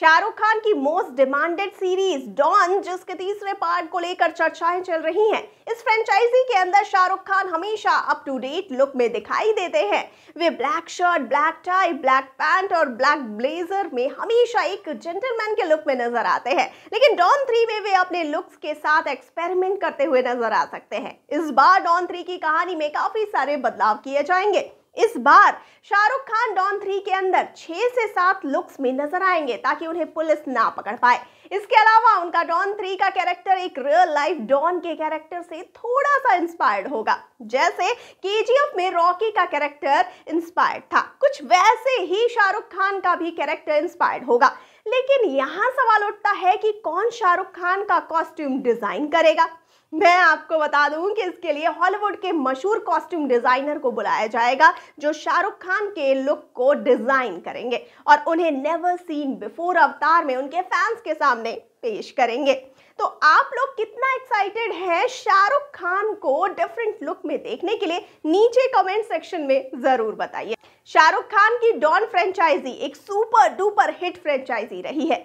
शाहरुख खान की most demanded series don जिसके तीसरे पार्ट को लेकर चर्चाएं चल रही हैं इस फ्रेंचाइजी के अंदर शाहरुख खान हमेशा अप टू डेट लुक में दिखाई देते हैं वे black shirt black tie black pant और ब्लैक ब्लेजर में हमेशा एक जेंटलमैन के लुक में नजर आते हैं लेकिन डॉन थ्री में वे अपने लुक्स के साथ एक्सपेरिमेंट करते हुए नजर आ सकते हैं इस बार डॉन थ्री की कहानी में काफी सारे बदलाव किए जाएंगे इस बार शाहरुख खान डॉन थ्री के अंदर छह से सात लुक्स में नजर आएंगे ताकि उन्हें पुलिस ना पकड़ पाए इसके अलावा उनका डॉन थ्री का कैरेक्टर एक रियल लाइफ डॉन के कैरेक्टर से थोड़ा सा इंस्पायर्ड होगा जैसे केजीएफ में रॉकी का कैरेक्टर इंस्पायर्ड था कुछ वैसे ही शाहरुख खान का भी कैरेक्टर इंस्पायर्ड होगा लेकिन यहाँ सवाल उठता है कि कौन शाहरुख खान का कॉस्ट्यूम डिजाइन करेगा मैं आपको बता दूं कि इसके लिए हॉलीवुड के मशहूर कॉस्ट्यूम डिजाइनर को बुलाया जाएगा जो शाहरुख खान के लुक को डिजाइन करेंगे और उन्हें नेवर सीन बिफोर अवतार में उनके फैंस के सामने पेश करेंगे तो आप लोग कितना एक्साइटेड हैं शाहरुख खान को डिफरेंट लुक में देखने के लिए नीचे कमेंट सेक्शन में जरूर बताइए शाहरुख खान की डॉन फ्रेंचाइजी एक सुपर डुपर हिट फ्रेंचाइजी रही है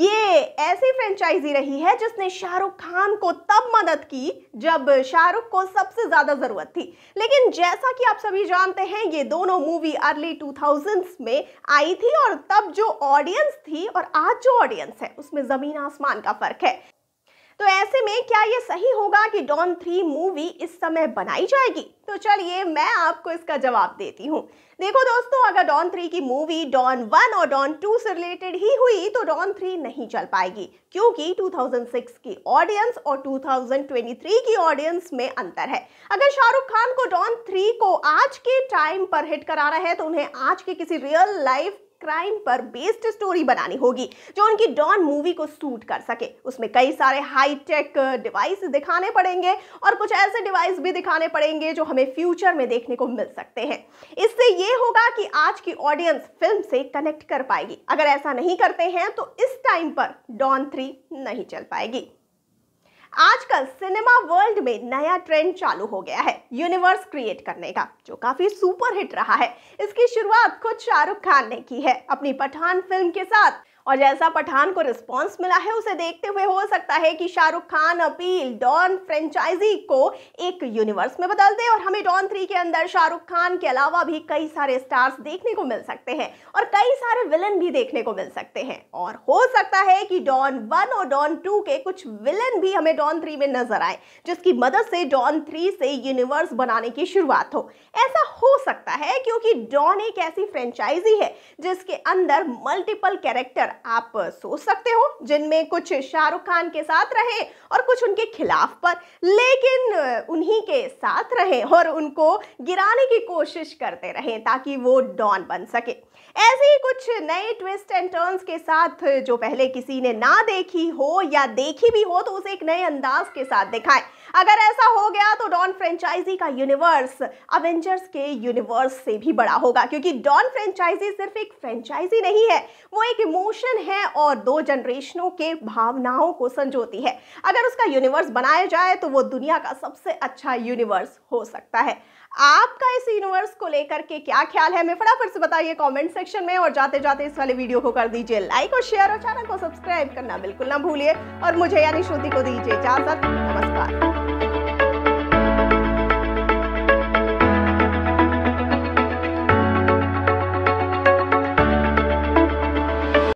ये ऐसी फ्रेंचाइजी रही है जिसने शाहरुख खान को तब मदद की जब शाहरुख को सबसे ज़्यादा ज़रूरत थी लेकिन जैसा कि आप सभी जानते हैं ये दोनों मूवी अर्ली 2000s में आई थी और तब जो ऑडियंस थी और आज जो ऑडियंस है उसमें ज़मीन आसमान का फ़र्क है तो ऐसे में क्या ये सही होगा कि डॉन थ्री मूवी इस समय बनाई जाएगी तो चलिए मैं आपको इसका जवाब देती हूँ देखो दोस्तों अगर डॉन थ्री की मूवी डॉन वन और डॉन टू से रिलेटेड ही हुई तो डॉन थ्री नहीं चल पाएगी क्योंकि 2006 की ऑडियंस और 2023 की ऑडियंस में अंतर है अगर शाहरुख खान को डॉन थ्री को आज के टाइम पर हिट कराना है तो उन्हें आज के किसी रियल लाइफ क्राइम पर बेस्ड स्टोरी बनानी होगी जो उनकी डॉन मूवी को सूट कर सके उसमें कई सारे हाईटेक डिवाइस दिखाने पड़ेंगे और कुछ ऐसे डिवाइस भी दिखाने पड़ेंगे जो हमें फ्यूचर में देखने को मिल सकते हैं इससे ये होगा कि आज की ऑडियंस फिल्म से कनेक्ट कर पाएगी अगर ऐसा नहीं करते हैं तो इस टाइम पर डॉन थ्री नहीं चल पाएगी आजकल सिनेमा वर्ल्ड में नया ट्रेंड चालू हो गया है यूनिवर्स क्रिएट करने का जो काफी सुपरहिट रहा है इसकी शुरुआत खुद शाहरुख खान ने की है अपनी पठान फिल्म के साथ और जैसा पठान को रिस्पॉन्स मिला है उसे देखते हुए हो सकता है कि शाहरुख खान अपील डॉन फ्रेंचाइजी को एक यूनिवर्स में बदल दे और हमें डॉन थ्री के अंदर शाहरुख खान के अलावा भी कई सारे स्टार्स देखने को मिल सकते हैं और कई सारे विलन भी देखने को मिल सकते हैं और हो सकता है कि डॉन वन और डॉन टू के कुछ विलन भी हमें डॉन थ्री में नजर आए जिसकी मदद से डॉन थ्री से यूनिवर्स बनाने की शुरुआत हो ऐसा हो सकता है क्योंकि डॉन एक ऐसी फ्रेंचाइजी है जिसके अंदर मल्टीपल कैरेक्टर आप सोच सकते हो जिनमें कुछ शाहरुख खान के साथ रहे और कुछ उनके खिलाफ पर लेकिन उन्हीं के साथ रहे और उनको गिराने की कोशिश करते रहे ताकि वो डॉन बन सके ऐसे ही कुछ नए ट्विस्ट एंड टर्न्स के साथ जो पहले किसी ने ना देखी हो या देखी भी हो तो उसे एक नए अंदाज के साथ दिखाएं अगर ऐसा हो गया तो डॉन फ्रेंचाइजी का यूनिवर्स अवेंजर्स के यूनिवर्स से भी बड़ा होगा क्योंकि डॉन फ्रेंचाइजी सिर्फ एक फ्रेंचाइजी नहीं है वो एक इमोशन जनरेशन है और दो जनरेशनों के भावनाओं को संजोती है अगर उसका यूनिवर्स बनाया जाए तो वो दुनिया का सबसे अच्छा यूनिवर्स हो सकता है आपका इस यूनिवर्स को लेकर के क्या ख्याल है हमें फटाफट से बताइए कमेंट सेक्शन में और जाते जाते इस वाले वीडियो को कर दीजिए लाइक और शेयर और चैनल को सब्सक्राइब करना बिल्कुल ना भूलिए और मुझे यानी श्रुति को दीजिए इजाजत नमस्कार